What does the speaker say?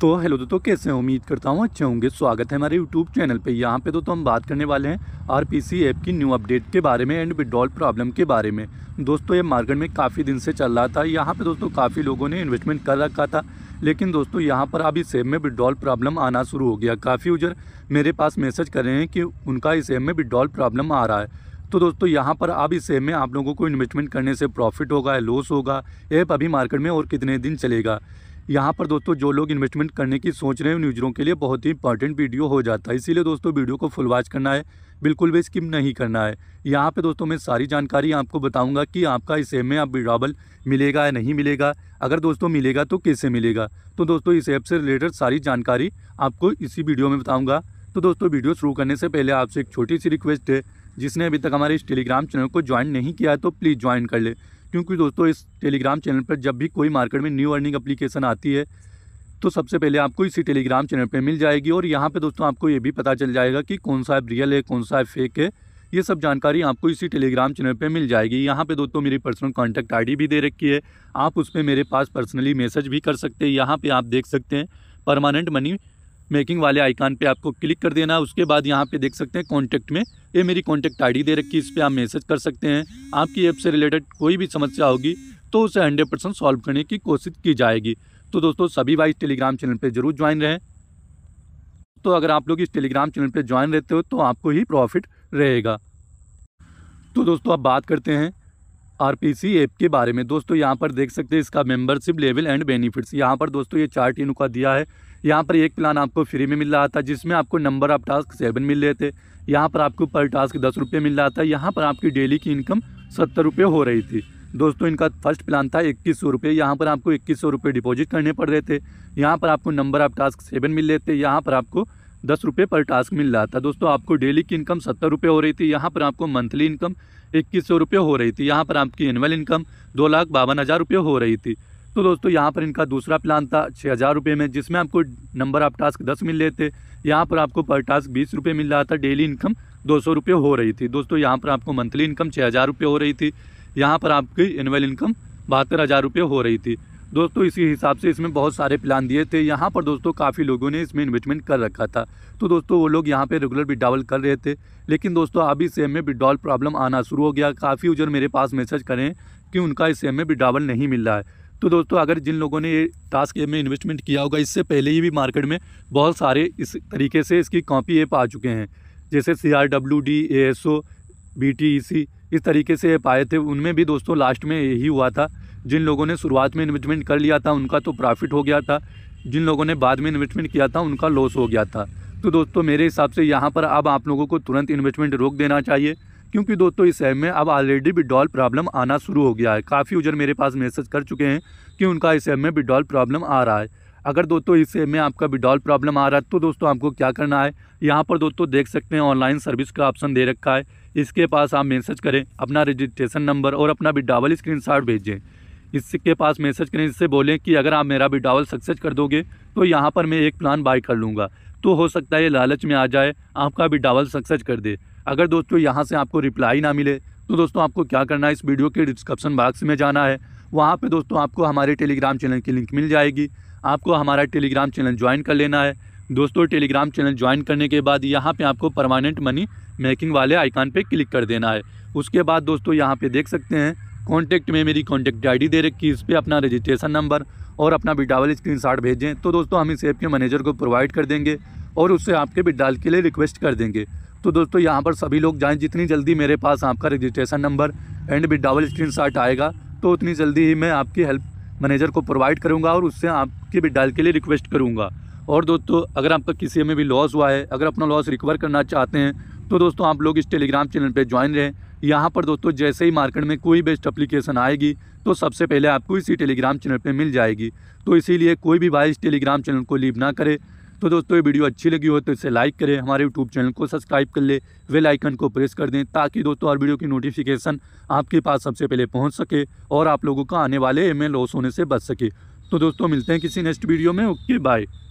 तो हेलो दोस्तों कैसे हैं उम्मीद करता हूँ अच्छे होंगे स्वागत है हमारे यूट्यूब चैनल पे यहाँ पे दोस्तों हम बात करने वाले हैं आरपीसी ऐप की न्यू अपडेट के बारे में एंड विड्रॉल प्रॉब्लम के बारे में दोस्तों ये मार्केट में काफ़ी दिन से चल रहा था यहाँ पे दोस्तों काफ़ी लोगों ने इन्वेस्टमेंट कर रखा था लेकिन दोस्तों यहाँ पर अभी सेब में विड्रॉल प्रॉब्लम आना शुरू हो गया काफ़ी उजर मेरे पास मैसेज कर रहे हैं कि उनका इस ऐप में विड्रॉल प्रॉब्लम आ रहा है तो दोस्तों यहाँ पर अब इस ऐप में आप लोगों को इन्वेस्टमेंट करने से प्रॉफिट होगा लॉस होगा ऐप अभी मार्केट में और कितने दिन चलेगा यहाँ पर दोस्तों जो लोग इन्वेस्टमेंट करने की सोच रहे हैं उन यूजरों के लिए बहुत ही इंपॉर्टेंट वीडियो हो जाता है इसीलिए दोस्तों वीडियो को फुल वॉच करना है बिल्कुल भी स्किप नहीं करना है यहाँ पे दोस्तों मैं सारी जानकारी आपको बताऊंगा कि आपका इस ऐप में आप विड्रावल मिलेगा या नहीं मिलेगा अगर दोस्तों मिलेगा तो कैसे मिलेगा तो दोस्तों इस ऐप से रिलेटेड सारी जानकारी आपको इसी वीडियो में बताऊँगा तो दोस्तों वीडियो शुरू करने से पहले आपसे एक छोटी सी रिक्वेस्ट है जिसने अभी तक हमारे इस टेलीग्राम चैनल को ज्वाइन नहीं किया है तो प्लीज़ ज्वाइन कर ले क्योंकि दोस्तों इस टेलीग्राम चैनल पर जब भी कोई मार्केट में न्यू अर्निंग अप्लीकेशन आती है तो सबसे पहले आपको इसी टेलीग्राम चैनल पर मिल जाएगी और यहाँ पर दोस्तों आपको ये भी पता चल जाएगा कि कौन सा ऐप रियल है कौन सा ऐप फेक है ये सब जानकारी आपको इसी टेलीग्राम चैनल पे मिल जाएगी यहाँ पे दोस्तों मेरी पर्सनल कांटेक्ट आईडी भी दे रखी है आप उस पर मेरे पास पर्सनली मैसेज भी कर सकते हैं यहाँ पे आप देख सकते हैं परमानेंट मनी मेकिंग वाले आइकान पे आपको क्लिक कर देना उसके बाद यहाँ पे देख सकते हैं कॉन्टैक्ट में ये मेरी कॉन्टैक्ट आईडी दे रखी है इस पर आप मैसेज कर सकते हैं आपकी ऐप से रिलेटेड कोई भी समस्या होगी तो उसे हंड्रेड परसेंट सॉल्व करने की कोशिश की जाएगी तो दोस्तों सभी भाई टेलीग्राम चैनल पर जरूर ज्वाइन रहें तो अगर आप लोग इस टेलीग्राम चैनल पर ज्वाइन रहते हो तो आपको ही प्रॉफिट रहेगा तो दोस्तों आप बात करते हैं आरपीसी ऐप के बारे में दोस्तों यहाँ पर देख सकते हैं इसका मेंबरशिप लेवल एंड बेनिफिट्स यहाँ पर दोस्तों ये चार्ट इनका दिया है यहाँ पर एक प्लान आपको फ्री में मिल रहा था जिसमें आपको नंबर ऑफ टास्क सेवन मिल रहे थे यहाँ पर आपको पर टास्क दस रुपये मिल रहा था यहाँ पर आपकी डेली की इनकम सत्तर रुपये हो रही थी दोस्तों इनका फर्स्ट प्लान था इक्कीस सौ रुपये यहाँ पर आपको इक्कीस सौ रुपये डिपॉजिट करने पड़ रहे थे यहाँ पर आपको नंबर ऑफ टास्क सेवन मिल रहे थे यहाँ पर आपको दस रुपये पर टास्क मिल रहा था दोस्तों आपको डेली की इनकम सत्तर रुपये हो रही थी यहाँ पर आपको मंथली इनकम इक्कीस सौ रुपये हो रही थी यहाँ पर आपकी एनुअल इनकम दो लाख बावन हज़ार रुपये हो रही थी तो दोस्तों यहाँ पर इनका दूसरा प्लान था छः हज़ार रुपये में जिसमें आपको नंबर ऑफ़ टास्क दस मिल रहे थे यहाँ पर आपको पर टास्क बीस रुपये मिल रहा था डेली इनकम दो सौ रुपये हो रही थी दोस्तों यहाँ पर आपको मंथली इनकम छः हज़ार रुपये हो रही थी यहाँ पर आपकी एनुअल इनकम बहत्तर हज़ार रुपये हो रही थी दोस्तों इसी हिसाब से इसमें बहुत सारे प्लान दिए थे यहाँ पर दोस्तों काफ़ी लोगों ने इसमें इन्वेस्टमेंट कर रखा था तो दोस्तों वो लोग यहाँ पे रेगुलर विड्रावल कर रहे थे लेकिन दोस्तों अभी सेम में विड्रॉल प्रॉब्लम आना शुरू हो गया काफ़ी यूजर मेरे पास मैसेज करें कि उनका इस सेम में विड्रावल नहीं मिल रहा है तो दोस्तों अगर जिन लोगों ने ये टास्क एप में इन्वेस्टमेंट किया होगा इससे पहले ही भी मार्केट में बहुत सारे इस तरीके से इसकी कॉपी ऐप आ चुके हैं जैसे C R W D A S O B T E C इस तरीके से ऐप आए थे उनमें भी दोस्तों लास्ट में यही हुआ था जिन लोगों ने शुरुआत में इन्वेस्टमेंट कर लिया था उनका तो प्रॉफिट हो गया था जिन लोगों ने बाद में इन्वेस्टमेंट किया था उनका लॉस हो गया था तो दोस्तों मेरे हिसाब से यहाँ पर अब आप लोगों को तुरंत इन्वेस्टमेंट रोक देना चाहिए क्योंकि दोस्तों इस ऐप में अब ऑलरेडी विड्रॉल प्रॉब्लम आना शुरू हो गया है काफ़ी यूजर मेरे पास मैसेज कर चुके हैं कि उनका इस ऐप में विड्रॉल प्रॉब्लम आ रहा है अगर दोस्तों इस ऐप में आपका विड्रॉल प्रॉब्लम आ रहा है तो दोस्तों आपको क्या करना है यहाँ पर दोस्तों देख सकते हैं ऑनलाइन सर्विस का ऑप्शन दे रखा है इसके पास आप मैसेज करें अपना रजिस्ट्रेशन नंबर और अपना विड्रावल स्क्रीनशॉट भेजें इसके पास मैसेज करें इससे बोलें कि अगर आप मेरा विड्रावल सक्सेस कर दोगे तो यहाँ पर मैं एक प्लान बाय कर लूँगा तो हो सकता है ये लालच में आ जाए आपका विड्रावल सक्सेस कर दे अगर दोस्तों यहाँ से आपको रिप्लाई ना मिले तो दोस्तों आपको क्या करना है इस वीडियो के डिस्क्रिप्शन बॉक्स में जाना है वहाँ पे दोस्तों आपको हमारे टेलीग्राम चैनल की लिंक मिल जाएगी आपको हमारा टेलीग्राम चैनल ज्वाइन कर लेना है दोस्तों टेलीग्राम चैनल ज्वाइन करने के बाद यहाँ पे आपको परमानेंट मनी मेकिंग वाले आइकान पे क्लिक कर देना है उसके बाद दोस्तों यहाँ पे देख सकते हैं कॉन्टैक्ट में मेरी कॉन्टैक्ट आईडी दे रखी इस पर अपना रजिस्ट्रेशन नंबर और अपना विड्रावल शॉट भेजें तो दोस्तों हम इस ऐप के मैनेजर को प्रोवाइड कर देंगे और उससे आपके विड्राल के लिए रिक्वेस्ट कर देंगे तो दोस्तों यहाँ पर सभी लोग जाएँ जितनी जल्दी मेरे पास आपका रजिस्ट्रेशन नंबर एंड भी डबल स्क्रीन आएगा तो उतनी जल्दी ही मैं आपकी हेल्प मैनेजर को प्रोवाइड करूँगा और उससे आपकी विड्रायल के लिए रिक्वेस्ट करूँगा और दोस्तों अगर आपका किसी में भी लॉस हुआ है अगर अपना लॉस रिकवर करना चाहते हैं तो दोस्तों आप लोग इस टेलीग्राम चैनल पर ज्वाइन रहें यहाँ पर दोस्तों जैसे ही मार्केट में कोई बेस्ट अप्लीकेशन आएगी तो सबसे पहले आपको इसी टेलीग्राम चैनल पर मिल जाएगी तो इसीलिए कोई भी भाई इस टेलीग्राम चैनल को लीव ना करे तो दोस्तों ये वीडियो अच्छी लगी हो तो इसे लाइक करें हमारे यूट्यूब चैनल को सब्सक्राइब कर ले वेल आइकन को प्रेस कर दें ताकि दोस्तों हर वीडियो की नोटिफिकेशन आपके पास सबसे पहले पहुँच सके और आप लोगों का आने वाले एम लॉस होने से बच सके तो दोस्तों मिलते हैं किसी नेक्स्ट वीडियो में ओके बाय